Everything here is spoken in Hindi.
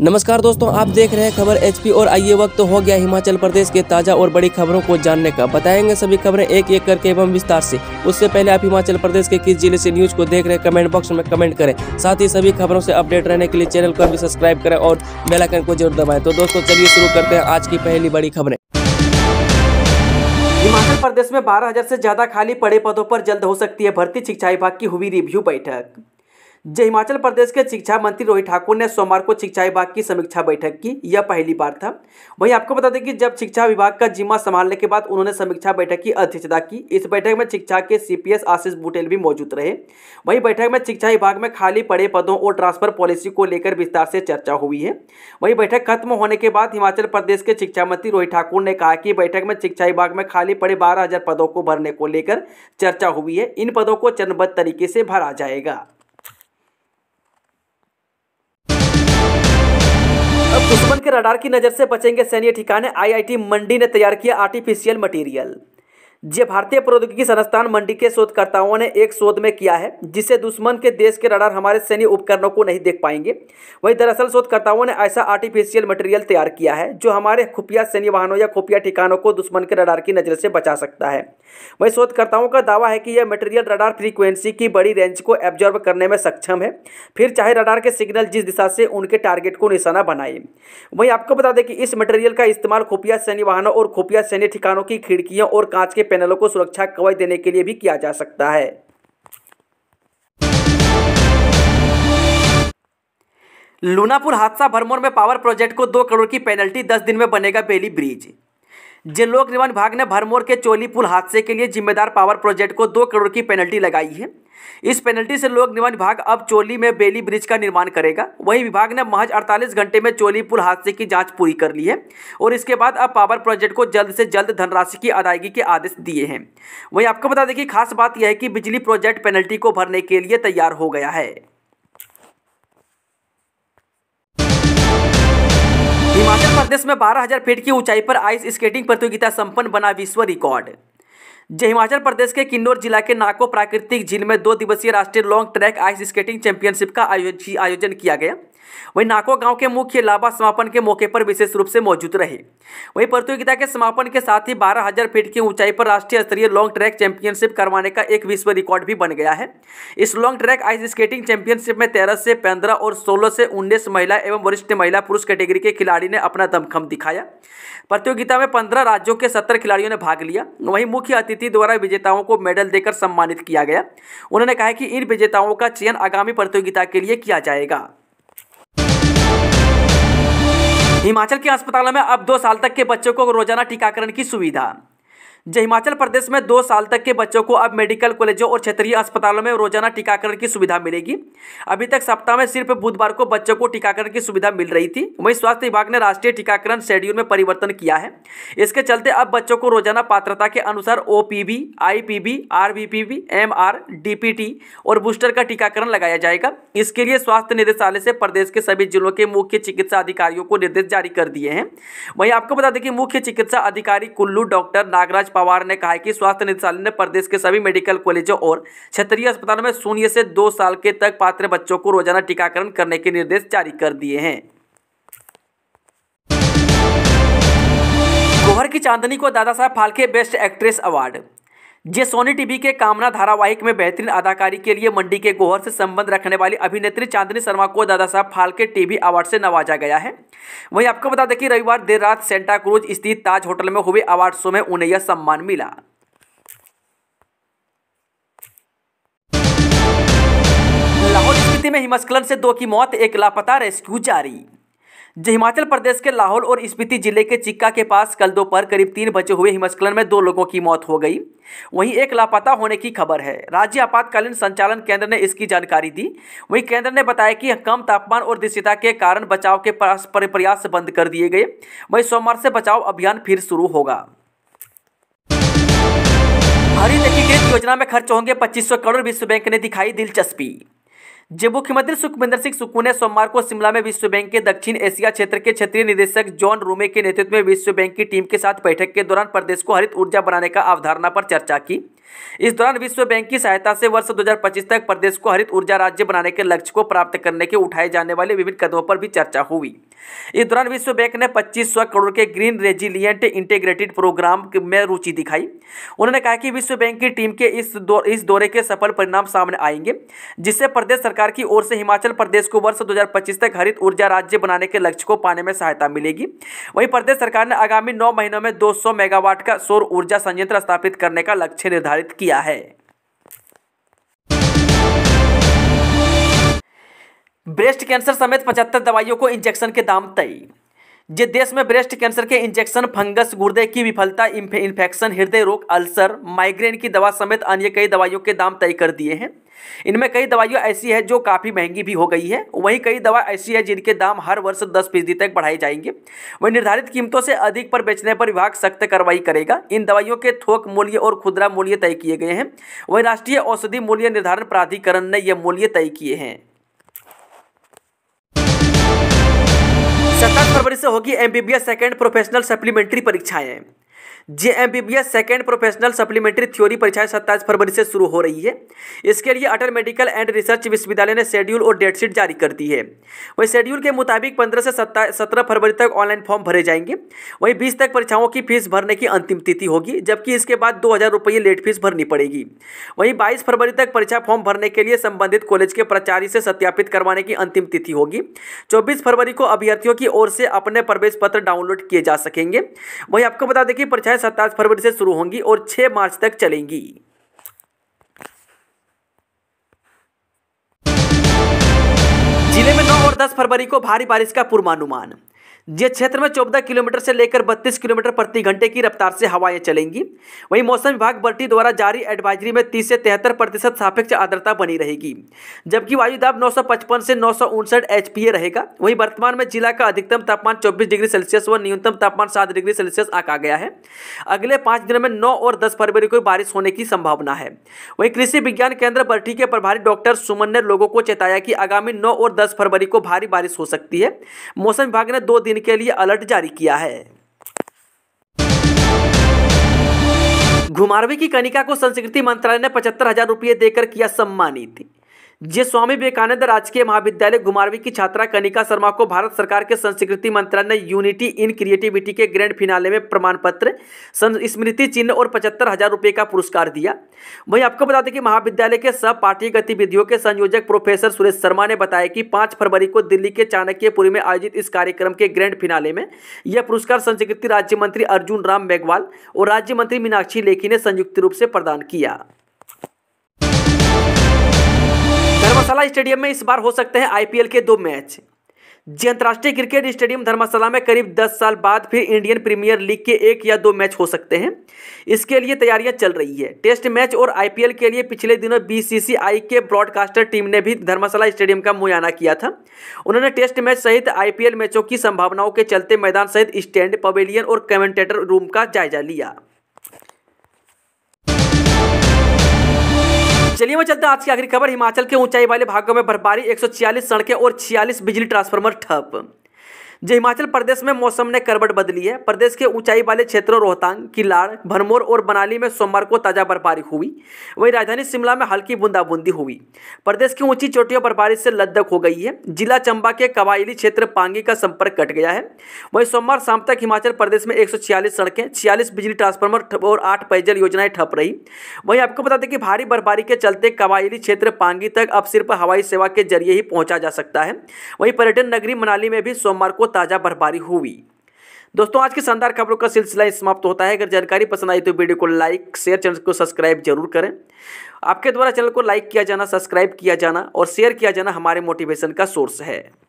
नमस्कार दोस्तों आप देख रहे हैं खबर एचपी और आइए वक्त हो गया हिमाचल प्रदेश के ताजा और बड़ी खबरों को जानने का बताएंगे सभी खबरें एक एक करके एवं विस्तार से उससे पहले आप हिमाचल प्रदेश के किस जिले से न्यूज को देख रहे हैं कमेंट बॉक्स में कमेंट करें साथ ही सभी खबरों से अपडेट रहने के लिए चैनल को भी सब्सक्राइब करें और बेलाइकन को जरूर दबाए तो दोस्तों चलिए शुरू करते हैं आज की पहली बड़ी खबरें हिमाचल प्रदेश में बारह से ज्यादा खाली पड़े पदों पर जल्द हो सकती है भर्ती शिक्षा विभाग की हुई रिव्यू बैठक जय हिमाचल प्रदेश के शिक्षा मंत्री रोहित ठाकुर ने सोमवार को शिक्षा विभाग की समीक्षा बैठक की यह पहली बार था वहीं आपको बता दें कि जब शिक्षा विभाग का जिम्मा संभालने के बाद उन्होंने समीक्षा बैठक की अध्यक्षता की इस बैठक में शिक्षा के सीपीएस आशीष बुटेल भी मौजूद रहे वहीं बैठक में शिक्षा विभाग में खाली पड़े पदों और ट्रांसफर पॉलिसी को लेकर विस्तार से चर्चा हुई है वहीं बैठक खत्म होने के बाद हिमाचल प्रदेश के शिक्षा मंत्री रोहित ठाकुर ने कहा कि बैठक में शिक्षा विभाग में खाली पड़े बारह पदों को भरने को लेकर चर्चा हुई है इन पदों को चरणबद्ध तरीके से भरा जाएगा अब दुश्मन के रडार की नजर से बचेंगे सैन्य ठिकाने आईआईटी मंडी ने तैयार किया आर्टिफिशियल मटेरियल जे भारतीय प्रौद्योगिकी संस्थान मंडी के शोधकर्ताओं ने एक शोध में किया है जिसे दुश्मन के देश के रडार हमारे सैन्य उपकरणों को नहीं देख पाएंगे वहीं दरअसल शोधकर्ताओं ने ऐसा आर्टिफिशियल मटेरियल तैयार किया है जो हमारे खुफिया सैन्य वाहनों या खुफिया ठिकानों को दुश्मन के रडार की नज़र से बचा सकता है वहीं शोधकर्ताओं का दावा है कि यह मटेरियल रडार फ्रीक्वेंसी की बड़ी रेंज को एब्जॉर्व करने में सक्षम है फिर चाहे रडार के सिग्नल जिस दिशा से उनके टारगेट को निशाना बनाए वहीं आपको बता दें कि इस मटेरियल का इस्तेमाल खुफिया सैन्य वाहनों और खुफिया सैन्य ठिकानों की खिड़कियों और कांच के पैनलों को सुरक्षा कवच देने के लिए भी किया जा सकता है लूनापुर हादसा भरमोर में पावर प्रोजेक्ट को दो करोड़ की पेनल्टी दस दिन में बनेगा बेली ब्रिज जिन लोक निर्माण विभाग ने भरमौर के चोली पुल हादसे के लिए जिम्मेदार पावर प्रोजेक्ट को दो करोड़ की पेनल्टी लगाई है इस पेनल्टी से लोक निर्माण विभाग अब चोली में बेली ब्रिज का निर्माण करेगा वहीं विभाग ने महज 48 घंटे में चोली पुल हादसे की जांच पूरी कर ली है और इसके बाद अब पावर प्रोजेक्ट को जल्द से जल्द धनराशि की अदायगी के आदेश दिए हैं वहीं आपको बता दें कि खास बात यह है कि बिजली प्रोजेक्ट पेनल्टी को भरने के लिए तैयार हो गया है हिमाचल प्रदेश में 12,000 फीट की ऊंचाई पर आइस स्केटिंग प्रतियोगिता संपन्न बना विश्व रिकॉर्ड जय हिमाचल प्रदेश के किन्नौर जिला के नाको प्राकृतिक झील में दो दिवसीय राष्ट्रीय long track ice skating championship का आयोजन किया गया वहीं नाको गांव के मुख्य लाभा समापन के मौके पर विशेष रूप से मौजूद रहे वहीं प्रतियोगिता के समापन के साथ ही बारह हजार फीट की ऊंचाई पर राष्ट्रीय स्तरीय लॉन्ग ट्रैक चैंपियनशिप करवाने का एक विश्व रिकॉर्ड भी बन गया है इस long track ice skating championship में तेरह से पंद्रह और सोलह से उन्नीस महिला एवं वरिष्ठ महिला पुरुष कैटेगरी के खिलाड़ी ने अपना दमखम दिखाया प्रतियोगिता में पंद्रह राज्यों के सत्तर खिलाड़ियों ने भाग लिया वहीं मुख्य अतिथि द्वारा विजेताओं को मेडल देकर सम्मानित किया गया उन्होंने कहा कि इन विजेताओं का चयन आगामी प्रतियोगिता के लिए किया जाएगा हिमाचल के अस्पतालों में अब दो साल तक के बच्चों को रोजाना टीकाकरण की सुविधा हिमाचल प्रदेश में दो साल तक के बच्चों को अब मेडिकल कॉलेजों और क्षेत्रीय अस्पतालों में रोजाना टीकाकरण की सुविधा मिलेगी अभी तक सप्ताह में सिर्फ बुधवार को बच्चों को टीकाकरण की सुविधा मिल रही थी वहीं स्वास्थ्य विभाग ने राष्ट्रीय टीकाकरण शेड्यूल में परिवर्तन किया है इसके चलते अब बच्चों को रोजाना पात्रता के अनुसार O P B I P B R B P B M R D P T और बूस्टर का टीकाकरण लगाया जाएगा इसके लिए स्वास्थ्य निदेशालय से प्रदेश के सभी जिलों के मुख्य चिकित्सा अधिकारियों को निर्देश जारी कर दिए हैं वहीं आपको बता दें कि मुख्य चिकित्सा अधिकारी कुल्लू डॉक्टर नागराज पवार ने कहा कि स्वास्थ्य निदेशालय ने प्रदेश के सभी मेडिकल कॉलेजों और क्षेत्रीय अस्पतालों में शून्य से दो साल के तक पात्र बच्चों को रोजाना टीकाकरण करने के निर्देश जारी कर दिए हैं गोहर की चांदनी को Dada Saheb Phalke best actress award जे सोनी टीवी के कामना धारावाहिक में बेहतरीन अदाकारी के लिए मंडी के गोहर से संबंध रखने वाली अभिनेत्री चांदनी शर्मा को दादा साहब फाल्के टीवी अवार्ड से नवाजा गया है वहीं आपको बता दें कि रविवार देर रात सेंटा क्रूज स्थित ताज होटल में हुए अवार्ड शो में उन्हें यह सम्मान मिला लाहौल स्थिति में हिमस्खलन से दो की मौत एक लापता रेस्क्यू जारी हिमाचल प्रदेश के लाहौल और स्पीति जिले के चिक्का के पास कल दोपहर करीब तीन बजे हुए हिमस्खलन में दो लोगों की मौत हो गई वहीं एक लापता होने की खबर है राज्य आपातकालीन संचालन केंद्र ने इसकी जानकारी दी वहीं केंद्र ने बताया कि कम तापमान और दृश्यता के कारण बचाव के प्रयास बंद कर दिए गए वही सोमवार से बचाव अभियान फिर शुरू होगा हरित एकीकृत योजना में खर्च होंगे 2500 करोड़ विश्व बैंक ने दिखाई दिलचस्पी जब मुख्यमंत्री सुखविंदर सिंह सुक्कू ने सोमवार को शिमला में विश्व बैंक के दक्षिण एशिया क्षेत्र के क्षेत्रीय निदेशक जॉन रूमे के नेतृत्व में विश्व बैंक की टीम के साथ बैठक के दौरान प्रदेश को हरित ऊर्जा बनाने का अवधारणा पर चर्चा की इस दौरान विश्व बैंक की सहायता से वर्ष 2025 तक प्रदेश को हरित ऊर्जा राज्य बनाने के लक्ष्य को प्राप्त करने के उठाए जाने वाले विभिन्न कदमों पर भी चर्चा हुई इस दौरान विश्व बैंक ने पच्चीस करोड़ के ग्रीन रेजिलियंट इंटीग्रेटेड प्रोग्राम में रुचि दिखाई उन्होंने कहा कि विश्व बैंक की टीम के इस दो, इस दौरे के सफल परिणाम सामने आएंगे जिससे प्रदेश सरकार की ओर से हिमाचल प्रदेश को वर्ष 2025 तक हरित ऊर्जा राज्य बनाने के लक्ष्य को पाने में सहायता मिलेगी वहीं प्रदेश सरकार ने आगामी नौ महीनों में दो मेगावाट का सौर ऊर्जा संयंत्र स्थापित करने का लक्ष्य निर्धारित निर्धारित किया है ब्रेस्ट कैंसर समेत पचहत्तर दवाइयों को इंजेक्शन के दाम तय जे देश में ब्रेस्ट कैंसर के इंजेक्शन फंगस गुर्दे की विफलता इन्फेक्शन हृदय रोग अल्सर माइग्रेन की दवा समेत अन्य कई दवाइयों के दाम तय कर दिए हैं इनमें कई दवाइयाँ ऐसी है जो काफ़ी महंगी भी हो गई है वहीं कई दवा ऐसी है जिनके दाम हर वर्ष दस फीसदी तक बढ़ाए जाएंगे वहीं निर्धारित कीमतों से अधिक पर बेचने पर विभाग सख्त कार्रवाई करेगा इन दवाइयों के थोक मूल्य और खुदरा मूल्य तय किए गए हैं वहीं राष्ट्रीय औषधि मूल्य निर्धारण प्राधिकरण ने यह मूल्य तय किए हैं सत्रह फरवरी से होगी एमबीबीएस सेकेंड प्रोफेशनल सप्लीमेंट्री परीक्षाएं जे M B B S second professional supplementary theory परीक्षाएं सत्ताईस फरवरी से शुरू हो रही है इसके लिए अटल मेडिकल एंड रिसर्च विश्वविद्यालय ने शेड्यूल और डेटशीट जारी कर दी है वहीं शेड्यूल के मुताबिक पंद्रह से सत्रह फरवरी तक ऑनलाइन फॉर्म भरे जाएंगे वहीं बीस तक परीक्षाओं की फीस भरने की अंतिम तिथि होगी जबकि इसके बाद दो हज़ार रुपये लेट फीस भरनी पड़ेगी वहीं बाईस फरवरी तक परीक्षा फॉर्म भरने के लिए संबंधित कॉलेज के प्राचार्य से सत्यापित करवाने की अंतिम तिथि होगी चौबीस फरवरी को अभ्यर्थियों की ओर से अपने प्रवेश पत्र डाउनलोड किए जा सकेंगे वहीं आपको बता दें कि परीक्षाएं सत्ताईस फरवरी से शुरू होंगी और छह मार्च तक चलेंगी जिले में नौ और दस फरवरी को भारी बारिश का पूर्वानुमान जिस क्षेत्र में चौदह किलोमीटर से लेकर बत्तीस किलोमीटर प्रति घंटे की रफ्तार से हवाएं चलेंगी वहीं मौसम विभाग बर्टी द्वारा जारी एडवाइजरी में तीस से तिहत्तर प्रतिशत सापेक्ष आर्द्रता बनी रहेगी जबकि वायु दाब नौ से नौ एचपीए रहेगा वहीं वर्तमान में जिला का अधिकतम तापमान चौबीस डिग्री सेल्सियस व न्यूनतम तापमान सात डिग्री सेल्सियस आका गया है अगले पाँच दिनों में नौ और दस फरवरी को बारिश होने की संभावना है वहीं कृषि विज्ञान केंद्र बर्टी के प्रभारी डॉक्टर सुमन ने लोगों को चेताया कि आगामी नौ और दस फरवरी को भारी बारिश हो सकती है मौसम विभाग ने दो दिन लेन के लिए अलर्ट जारी किया है घुमारवी की कनिका को संस्कृति मंत्रालय ने पचहत्तर हजार रुपये देकर किया सम्मानित जे स्वामी विवेकानंद राजकीय महाविद्यालय घुमारवी की छात्रा कनिका शर्मा को भारत सरकार के संस्कृति मंत्रालय ने यूनिटी इन क्रिएटिविटी के ग्रैंड फिनाले में प्रमाण पत्र स्मृति चिन्ह और पचहत्तर हजार रुपये का पुरस्कार दिया वहीं आपको बता दें कि महाविद्यालय के सब पार्टी गतिविधियों के संयोजक प्रोफेसर सुरेश शर्मा ने बताया कि पाँच फरवरी को दिल्ली के चाणक्यपुरी में आयोजित इस कार्यक्रम के ग्रैंड फिनाले में यह पुरस्कार संस्कृति राज्य मंत्री अर्जुन राम मेघवाल और राज्य मंत्री मीनाक्षी लेखी ने संयुक्त रूप से प्रदान किया धर्मशाला स्टेडियम में इस बार हो सकते हैं आईपीएल के दो मैच जी अंतर्राष्ट्रीय क्रिकेट स्टेडियम धर्मशाला में करीब 10 साल बाद फिर इंडियन प्रीमियर लीग के एक या दो मैच हो सकते हैं इसके लिए तैयारियां चल रही है टेस्ट मैच और आईपीएल के लिए पिछले दिनों बीसीसीआई के ब्रॉडकास्टर टीम ने भी धर्मशाला स्टेडियम का मुआयना किया था उन्होंने टेस्ट मैच सहित आईपीएल मैचों की संभावनाओं के चलते मैदान सहित स्टैंड पवेलियन और कमेंटेटर रूम का जायजा लिया चलिए मैं चलते हैं आज की आखिरी खबर हिमाचल के ऊंचाई वाले भागों में बर्फबारी छियालीस सड़कें और 46 बिजली ट्रांसफार्मर ठप जी हिमाचल प्रदेश में मौसम ने करवट बदली है प्रदेश के ऊंचाई वाले क्षेत्रों रोहतांग किलाड़ भरमौर और बनाली में सोमवार को ताज़ा बर्फबारी हुई वहीं राजधानी शिमला में हल्की बूंदाबूंदी हुई प्रदेश की ऊंची चोटियों बर्फबारी से लद्दक हो गई है जिला चंबा के कवायली क्षेत्र पांगी का संपर्क कट गया है वहीं सोमवार शाम तक हिमाचल प्रदेश में एक सड़कें छियालीस बिजली ट्रांसफार्मर और आठ पेयजल योजनाएं ठप रही वहीं आपको बता दें कि भारी बर्फबारी के चलते कवायली क्षेत्र पांगी तक अब सिर्फ हवाई सेवा के जरिए ही पहुंचा जा सकता है वहीं पर्यटन नगरी मनाली में भी सोमवार को ताज़ा बर्फबारी हुई दोस्तों आज की शानदार खबरों का सिलसिला समाप्त होता है अगर जानकारी पसंद आई तो वीडियो को लाइक शेयर चैनल को सब्सक्राइब जरूर करें आपके द्वारा चैनल को लाइक किया जाना सब्सक्राइब किया जाना और शेयर किया जाना हमारे मोटिवेशन का सोर्स है